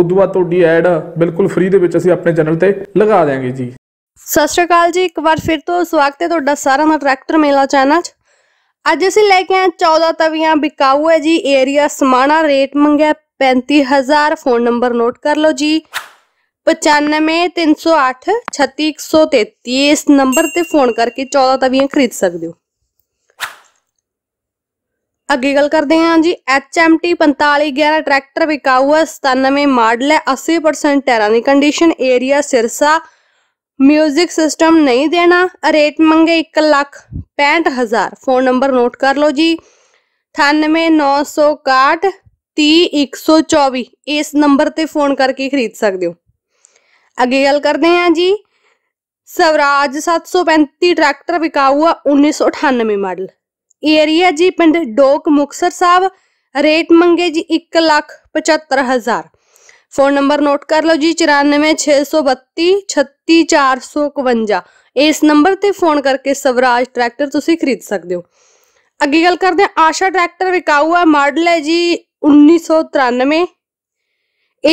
ਉਦੋਂ ਬਾਅਦ ਤੁਹਾਡੀ ਐਡ ਬਿਲਕੁਲ ਫ੍ਰੀ ਦੇ ਵਿੱਚ ਅਸੀਂ ਆਪਣੇ ਚੈਨਲ ਤੇ ਲਗਾ ਦੇਵਾਂਗੇ ਜੀ ਸਤਿ ਸ਼੍ਰੀ ਅਕਾਲ ਜੀ ਇੱਕ ਵਾਰ ਫਿਰ ਤੋਂ ਸਵਾਗਤ ਹੈ ਤੁਹਾਡਾ ਸਾਰਿਆਂ ਦਾ ਟਰੈਕਟਰ ਮੇਲਾ ਚੈਨਲ 'ਚ ਅੱਜ ਅਸੀਂ ਲੈ ਕੇ ਆਏ 14 ਤਵੀਆਂ ਬਿਕਾਊ ਹੈ ਜੀ ਏਰੀਆ ਸਮਾਣਾ ਰੇਟ ਮੰਗਿਆ 35000 ਫੋਨ ਨੰਬਰ ਨੋਟ ਕਰ ਲਓ ਜੀ 95308 36133 ਇਸ ਨੰਬਰ ਤੇ ਫੋਨ ਕਰਕੇ 14 ਤਵੀਆਂ ਖਰੀਦ ਸਕਦੇ ਹੋ ਅੱਗੇ ਗੱਲ ਕਰਦੇ ਹਾਂ ਜੀ HMT 4511 ਟਰੈਕਟਰ ਵਿਕਾਊ ਹੈ 97 ਮਾਡਲ ਹੈ 80% ਟਾਇਰਾਂ ਦੀ condition area Sirsa music system ਨਹੀਂ ਦੇਣਾ ਰੇਟ ਮੰਗੇ 1 ਲੱਖ 65000 ਫੋਨ ਨੰਬਰ ਨੋਟ ਕਰ ਲਓ ਜੀ 98961 30124 ਇਸ ਨੰਬਰ ਤੇ ਫੋਨ ਕਰਕੇ ਖਰੀਦ ਸਕਦੇ ਹੋ ਅੱਗੇ ਗੱਲ ਕਰਦੇ ਹਾਂ ਜੀ ਸਵਰਾਜ 735 ਟਰੈਕਟਰ ਵਿਕਾਊ ਆ 1998 ਮਾਡਲ ਏਰੀਆ ਜੀ ਪਿੰਡ ਡੋਕ ਮੁਕਸਰ ਸਾਹਿਬ ਰੇਟ ਮੰਗੇ ਜੀ 1 ਲੱਖ 75 ਹਜ਼ਾਰ ਫੋਨ ਨੰਬਰ ਨੋਟ ਕਰ ਲਓ ਜੀ 9462336451 ਇਸ ਨੰਬਰ ਤੇ ਫੋਨ ਕਰਕੇ ਸਵਰਾਜ ਟਰੈਕਟਰ ਤੁਸੀਂ ਖਰੀਦ ਸਕਦੇ ਹੋ ਅੱਗੇ ਗੱਲ ਕਰਦੇ ਆ ਆਸ਼ਾ ਟਰੈਕਟਰ ਵਿਕਾਊ ਆ ਮਾਡਲ ਹੈ ਜੀ 1993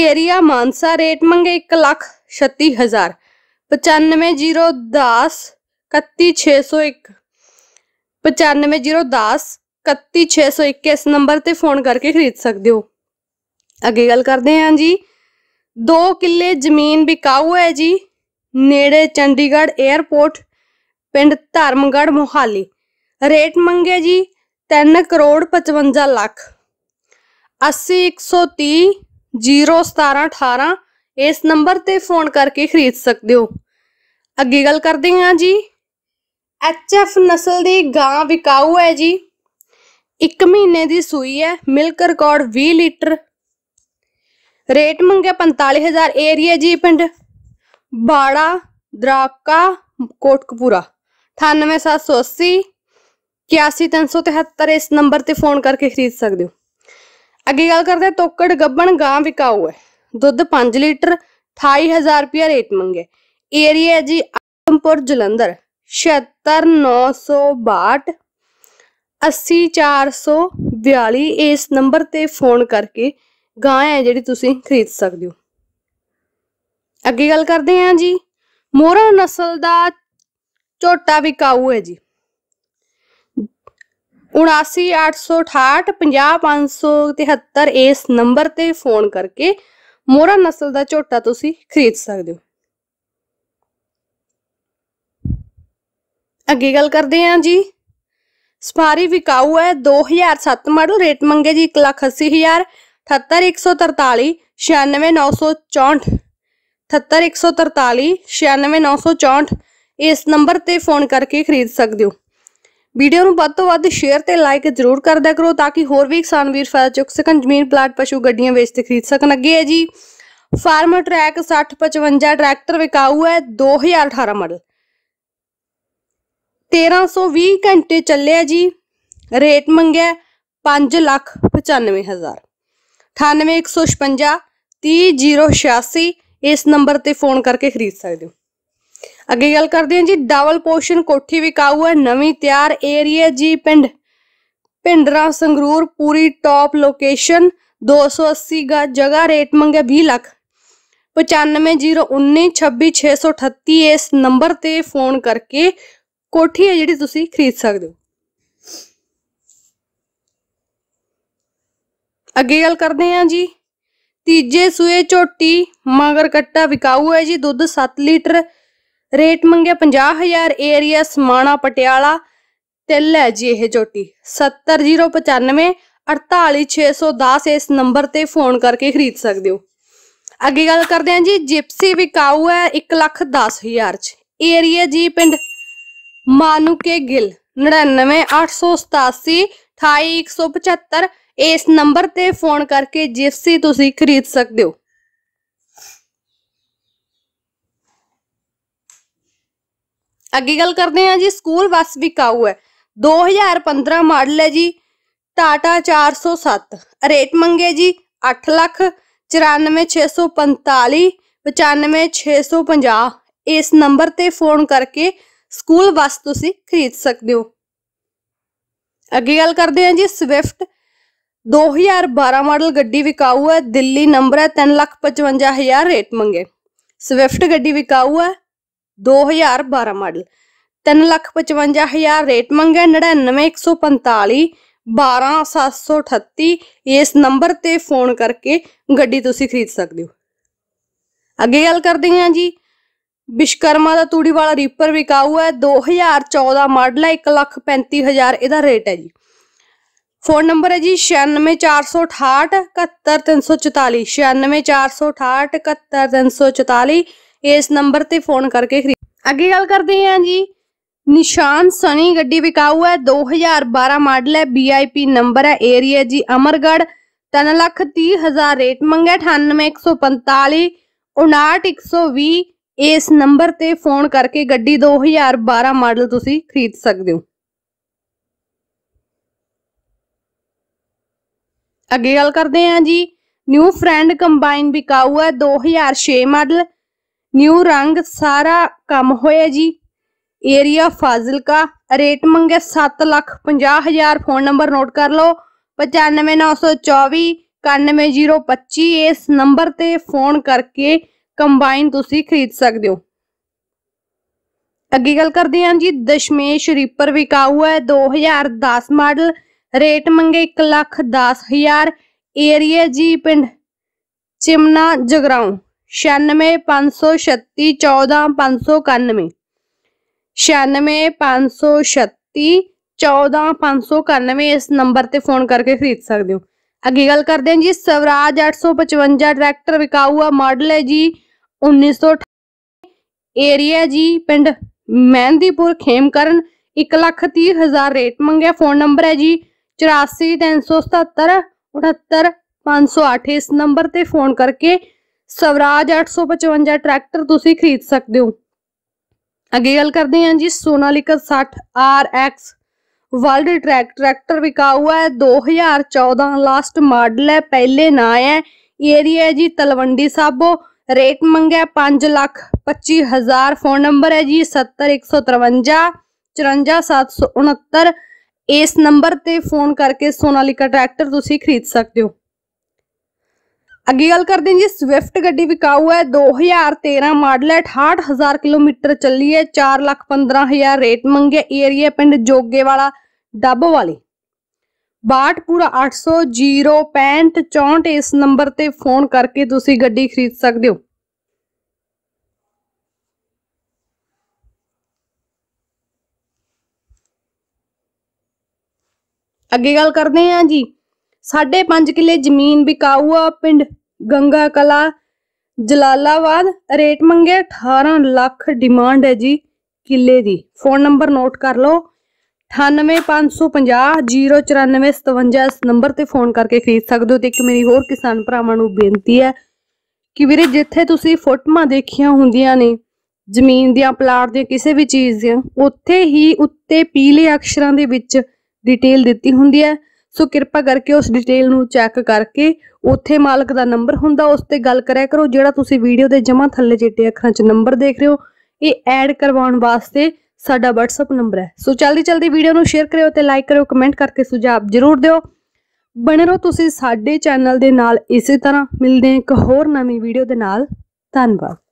ਏਰੀਆ ਮਾਨਸਾ ਰੇਟ ਮੰਗੇ 1 ਲੱਖ 95010 31601 9510 ਇਸ ਨੰਬਰ ਤੇ ਫੋਨ ਕਰਕੇ ਖਰੀਦ ਸਕਦੇ ਹੋ ਅੱਗੇ ਗੱਲ ਕਰਦੇ ਹਾਂ ਜੀ 2 ਕਿੱਲੇ ਜ਼ਮੀਨ ਵਿਕਾਊ ਹੈ ਜੀ ਨੇੜੇ ਚੰਡੀਗੜ੍ਹ 에ਅਰਪੋਰਟ ਪਿੰਡ ਧਰਮਗੜ ਮੁਹਾਲੀ ਰੇਟ ਮੰਗੇ ਜੀ 3 ਕਰੋੜ 55 ਲੱਖ 80130 01718 ਇਸ ਨੰਬਰ ਤੇ ਫੋਨ ਕਰਕੇ ਖਰੀਦ ਸਕਦੇ ਹੋ ਅੱਗੇ ਗੱਲ ਕਰਦੇ ਹਾਂ ਜੀ ਐਚਐਫ ਨਸਲ ਦੀ ਗਾਂ ਵਿਕਾਊ ਹੈ ਜੀ 1 ਮਹੀਨੇ ਦੀ ਸੂਈ ਹੈ ਮਿਲਕ ਰਿਕਾਰਡ 20 ਲੀਟਰ ਰੇਟ ਮੰਗਿਆ 45000 ਏਰੀਆ ਜੀ ਪਿੰਡ ਬਾੜਾ ਦਰਾਕਾ ਕੋਟਕਪੂਰਾ 98780 81373 ਇਸ ਨੰਬਰ ਤੇ ਫੋਨ ਕਰਕੇ ਖਰੀਦ ਸਕਦੇ ਹੋ ਅੱਗੇ ਗੱਲ ਕਰਦੇ ਤੋਕੜ ਗੱਬਣ ਗਾਂ ਵਿਕਾਊ ਹੈ ਦੁੱਧ 5 ਲੀਟਰ 28000 ਰੁਪਏ ਰੇਟ ਮੰਗੇ ਏਰੀਆ ਜੀ ਅੰਪੁਰ ਜਲੰਧਰ 76962 80442 ਇਸ ਨੰਬਰ ਤੇ ਫੋਨ ਕਰਕੇ ਗਾਂ ਹੈ ਜਿਹੜੀ ਤੁਸੀਂ ਖਰੀਦ ਸਕਦੇ ਹੋ ਅੱਗੇ ਗੱਲ ਕਰਦੇ ਹਾਂ ਜੀ ਮੋਰਾ ਨਸਲ ਦਾ ਝੋਟਾ ਵਿਕਾਊ ਹੈ ਜੀ 7986850573 ਇਸ ਨੰਬਰ ਤੇ ਫੋਨ ਕਰਕੇ ਮੋਰਾ ਨਸਲ ਦਾ ਝੋਟਾ ਤੁਸੀਂ ਖਰੀਦ ਸਕਦੇ ਹੋ ਅੱਗੇ ਗੱਲ ਕਰਦੇ ਹਾਂ ਜੀ ਸਫਾਰੀ ਵਿਕਾਊ ਹੈ 2007 ਮਾਡਲ ਰੇਟ ਮੰਗੇ ਜੀ 180000 78143 96964 78143 96964 ਇਸ ਨੰਬਰ ਤੇ ਫੋਨ ਕਰਕੇ ਖਰੀਦ ਸਕਦੇ ਹੋ ਵੀਡੀਓ ਨੂੰ ਵੱਧ ਤੋਂ ਵੱਧ ਸ਼ੇਅਰ ਤੇ ਲਾਈਕ ਜ਼ਰੂਰ ਕਰਦਿਆ ਕਰੋ ਤਾਂ ਕਿ ਹੋਰ ਵੀ ਕਿਸਾਨ ਵੀਰ ਫਾਇਦਾ ਚੁੱਕ ਸਕਣ ਜ਼ਮੀਨ ਪਲਾਟ ਪਸ਼ੂ ਗੱਡੀਆਂ ਵੇਚ ਤੇ ਖਰੀਦ ਸਕਣ ਅੱਗੇ ਹੈ ਜੀ ਫਾਰਮਰ ਟਰੈਕ 6055 ਟਰੈਕਟਰ ਵਿਕਾਊ ਹੈ 2018 ਮਾਡਲ 1320 ਘੰਟੇ ਚੱਲਿਆ ਜੀ ਰੇਟ ਮੰਗਿਆ 595000 98156 30086 ਇਸ ਨੰਬਰ ਤੇ ਫੋਨ ਕਰਕੇ ਖਰੀਦ ਸਕਦੇ ਹੋ ਅੱਗੇ ਗੱਲ ਕਰਦੇ ਹਾਂ ਜੀ ਡਬਲ ਪੋਰਸ਼ਨ ਕੋਠੀ ਵਿਕਾਊ ਹੈ ਨਵੀਂ ਤਿਆਰ ਏਰੀਆ ਜੀ ਪਿੰਡ ਪਿੰਡਰਾ ਸੰਗਰੂਰ ਪੂਰੀ ਟੌਪ ਲੋਕੇਸ਼ਨ 280 ਗਾ ਜਗ੍ਹਾ ਰੇਟ ਮੰਗਿਆ 20 ਲੱਖ 9501926638 ਇਸ ਨੰਬਰ ਤੇ ਫੋਨ ਕਰਕੇ ਕੋਠੀ ਹੈ ਜਿਹੜੀ ਤੁਸੀਂ ਖਰੀਦ ਸਕਦੇ ਹੋ ਅੱਗੇ ਗੱਲ ਕਰਦੇ ਹਾਂ ਜੀ ਤੀਜੇ ਸੂਏ ਝੋਟੀ ਮਗਰ ਕੱਟਾ ਵਿਕਾਊ ਹੈ ਜੀ ਦੁੱਧ 7 ਲੀਟਰ ਰੇਟ ਮੰਗਿਆ 50000 ਏਰੀਆ ਸਮਾਣਾ ਪਟਿਆਲਾ ਤਿਲ ਹੈ ਜੀ ਇਹ ਝੋਟੀ 70095 48610 ਇਸ ਨੰਬਰ ਤੇ ਫੋਨ ਕਰਕੇ ਖਰੀਦ ਸਕਦੇ ਹੋ ਅੱਗੇ ਗੱਲ ਕਰਦੇ ਹਾਂ ਜੀ ਜਿਪਸੀ ਵਿਕਾਊ ਹੈ 110000 ਚ ਏਰੀਆ ਜੀ ਪਿੰਡ मानू के गिल नड़िन्नवे अठ सौ सतासी अठाई एक सौ पचहत्तर इस नंबर से फोन करके जिप्सी तुम खरीद सकते हो अगे गल करते हैं जी स्कूल बस बिकाऊ है दो हजार पंद्रह मॉडल है जी टाटा चार सौ सत्त रेट मंगे जी अठ लख चुरानवे छे सौ पंताली पचानवे छे सौ पाँह इस नंबर से फोन करके ਸਕੂਲ ਬੱਸ ਤੁਸੀਂ ਖਰੀਦ ਸਕਦੇ ਹੋ ਅੱਗੇ ਗੱਲ ਕਰਦੇ ਹਾਂ ਜੀ ਸਵਿਫਟ 2012 ਮਾਡਲ ਗੱਡੀ ਵਿਕਾਊ ਹੈ ਦਿੱਲੀ ਨੰਬਰ ਹੈ 355000 ਰੇਟ ਮੰਗੇ ਸਵਿਫਟ ਗੱਡੀ ਵਿਕਾਊ ਹੈ 2012 ਮਾਡਲ 355000 ਰੇਟ ਮੰਗੇ 99145 12738 ਇਸ ਨੰਬਰ ਤੇ ਫੋਨ ਕਰਕੇ ਗੱਡੀ ਤੁਸੀਂ ਖਰੀਦ ਸਕਦੇ ਹੋ ਅੱਗੇ ਗੱਲ ਕਰਦੇ ਹਾਂ ਜੀ ਵਿਸ਼ਕਰਮਾ ਦਾ ਤੂੜੀ ਵਾਲਾ ਰੀਪਰ ਵਿਕਾਊ ਹੈ 2014 ਮਾਡਲ ਹੈ 135000 ਇਹਦਾ ਰੇਟ ਹੈ ਜੀ ਫੋਨ ਨੰਬਰ ਹੈ ਜੀ 9648671344 9648671344 ਇਸ ਨੰਬਰ ਤੇ ਫੋਨ ਕਰਕੇ ਖਰੀਦ ਅੱਗੇ ਗੱਲ ਕਰਦੇ ਹਾਂ ਜੀ ਨਿਸ਼ਾਨ ਸਣੀ ਗੱਡੀ ਵਿਕਾਊ ਹੈ 2012 ਮਾਡਲ ਹੈ VIP ਨੰਬਰ ਹੈ ਏਰੀਆ ਜੀ ਅਮਰਗੜ 330000 ਰੇਟ ਮੰਗਿਆ 98145 59120 ਇਸ ਨੰਬਰ ਤੇ ਫੋਨ ਕਰਕੇ ਗੱਡੀ 2012 ਮਾਡਲ ਤੁਸੀਂ ਖਰੀਦ ਸਕਦੇ ਹੋ ਅੱਗੇ ਗੱਲ ਕਰਦੇ ਹਾਂ ਜੀ ਨਿਊ ਫਰੈਂਡ ਕੰਬਾਈਨ ਵਿਕਾਊ ਹੈ 2006 ਮਾਡਲ ਨਿਊ ਰੰਗ ਸਾਰਾ ਕੰਮ ਹੋਇਆ ਜੀ ਏਰੀਆ ਫਾਜ਼ਿਲਕਾ ਰੇਟ ਮੰਗੇ 7 ਲੱਖ 50 ਹਜ਼ਾਰ ਫੋਨ ਨੰਬਰ ਨੋਟ ਕਰ ਲਓ 95924 ਇਸ ਨੰਬਰ ਤੇ ਫੋਨ ਕਰਕੇ ਕੰਬਾਈਨ ਤੁਸੀਂ ਖਰੀਦ ਸਕਦੇ ਹੋ ਅੱਗੇ ਗੱਲ ਕਰਦੇ ਹਾਂ ਜੀ ਦਸ਼ਮੇਸ਼ ਰੀਪਰ ਵਿਕਾਊ ਹੈ 2010 ਮਾਡਲ ਰੇਟ ਮੰਗੇ 1 ਲੱਖ ਹਜ਼ਾਰ ਏਰੀਆ ਜੀ ਪਿੰਡ ਚਿਮਨਾ ਜਗਰਾਉ 9653614591 9653614591 ਇਸ ਨੰਬਰ ਤੇ ਫੋਨ ਕਰਕੇ ਖਰੀਦ ਸਕਦੇ ਹੋ ਅੱਗੇ ਗੱਲ ਕਰਦੇ ਹਾਂ ਜੀ ਸਵਰਾਜ 855 ਟਰੈਕਟਰ ਵਿਕਾਊ ਆ ਮਾਡਲ ਹੈ ਜੀ 1988 ਏਰੀਆ ਜੀ ਪਿੰਡ ਮਹਿੰਦੀਪੁਰ ਖੇਮਕਰਨ 130000 ਰੇਟ ਮੰਗਿਆ ਫੋਨ ਨੰਬਰ ਹੈ ਜੀ 8437778508 ਇਸ ਨੰਬਰ ਤੇ ਫੋਨ ਕਰਕੇ ਸਵਰਾਜ 855 ਟਰੈਕਟਰ ਤੁਸੀਂ ਖਰੀਦ ਸਕਦੇ ਹੋ ਅੱਗੇ ਗੱਲ ਕਰਦੇ ਹਾਂ ਜੀ Sonalika 60 RX world track tractor ਵਿਕਾ ਹੈ 2014 ਲਾਸਟ ਮਾਡਲ ਹੈ ਪਹਿਲੇ ਨਾਂ ਹੈ ਏਰੀਆ ਜੀ ਤਲਵੰਡੀ ਸਾਬੋ ਰੇਟ ਮੰਗਿਆ 5 ਲੱਖ 25000 ਫੋਨ ਨੰਬਰ ਹੈ ਜੀ 70153 54769 ਇਸ ਨੰਬਰ ਤੇ ਫੋਨ ਕਰਕੇ ਸੋਨਾਲੀਕਾ ਟਰੈਕਟਰ ਤੁਸੀਂ ਖਰੀਦ ਸਕਦੇ ਹੋ ਅੱਗੇ ਗੱਲ ਕਰਦੇ ਹਾਂ ਜੀ ਸਵਿਫਟ ਗੱਡੀ ਵਿਕਾਊ ਹੈ 2013 ਮਾਡਲ ਹੈ 68000 ਕਿਲੋਮੀਟਰ ਚੱਲੀ ਹੈ 415000 ਰੇਟ ਮੰਗਿਆ ਏਰੀਆ ਪਿੰਡ ਜੋਗੇ ਵਾਲਾ ਡੱਬ ਵਾਲੀ 62 800 065 64 ਇਸ ਨੰਬਰ ਤੇ ਫੋਨ ਕਰਕੇ ਤੁਸੀਂ ਗੱਡੀ ਖਰੀਦ ਸਕਦੇ ਹੋ ਅੱਗੇ ਗੱਲ ਕਰਦੇ ਹਾਂ ਜੀ 5.5 ਕਿੱਲੇ ਜ਼ਮੀਨ ਵਿਕਾਊ ਆ ਪਿੰਡ ਗੰਗਾ ਕਲਾ ਜਲਾਲਾਬਾਦ ਰੇਟ ਮੰਗਿਆ 18 ਲੱਖ ਡਿਮਾਂਡ ਹੈ ਜੀ ਕਿੱਲੇ ਦੀ ਫੋਨ ਨੰਬਰ ਨੋਟ ਕਰ ਲਓ 9855095457 ਇਸ ਨੰਬਰ ਤੇ ਫੋਨ ਕਰਕੇ ਖਰੀਦ ਸਕਦੇ ਹੋ ਤੇ ਇੱਕ ਮੇਰੀ ਹੋਰ ਕਿਸਾਨ ਭਰਾਵਾਂ ਨੂੰ ਬੇਨਤੀ ਹੈ ਕਿ ਵੀਰੇ ਜਿੱਥੇ ਤੁਸੀਂ ਫੋਟੋਆਂ ਦੇਖੀਆਂ ਹੁੰਦੀਆਂ ਨੇ ਜ਼ਮੀਨ ਦੀਆਂ ਪਲਾਟ ਦੀਆਂ ਕਿਸੇ ਵੀ ਚੀਜ਼ ਦੀਆਂ ਉੱਥੇ ਹੀ ਉੱਤੇ ਪੀਲੇ ਅੱਖਰਾਂ ਦੇ ਵਿੱਚ ਡਿਟੇਲ ਦਿੱਤੀ ਹੁੰਦੀ ਹੈ ਸੋ ਕਿਰਪਾ ਕਰਕੇ ਉਸ ਡਿਟੇਲ ਨੂੰ ਚੈੱਕ ਕਰਕੇ ਉੱਥੇ ਮਾਲਕ ਦਾ ਨੰਬਰ ਹੁੰਦਾ ਉਸ ਤੇ ਗੱਲ ਕਰਿਆ ਕਰੋ ਜਿਹੜਾ ਤੁਸੀਂ ਵੀਡੀਓ ਦੇ ਜਮਾ ਥੱਲੇ ਚਿੱਟੇ ਅੱਖਰਾਂ 'ਚ ਨੰਬਰ ਦੇਖ ਰਹੇ ਹੋ ਇਹ ਐਡ ਕਰਵਾਉਣ ਵਾਸਤੇ ਸਾਡਾ WhatsApp ਨੰਬਰ ਹੈ ਸੋ ਜਲਦੀ ਜਲਦੀ ਵੀਡੀਓ ਨੂੰ ਸ਼ੇਅਰ ਕਰਿਓ ਤੇ ਲਾਈਕ ਕਰਿਓ ਕਮੈਂਟ ਕਰਕੇ ਸੁਝਾਅ ਜ਼ਰੂਰ ਦਿਓ ਬਣੇ ਰਹੋ ਤੁਸੀਂ ਸਾਡੇ ਚੈਨਲ ਦੇ ਨਾਲ ਇਸੇ ਤਰ੍ਹਾਂ ਮਿਲਦੇ ਹਾਂ ਇੱਕ ਹੋਰ ਨਵੀਂ ਵੀਡੀਓ ਦੇ ਨਾਲ ਧੰਨਵਾਦ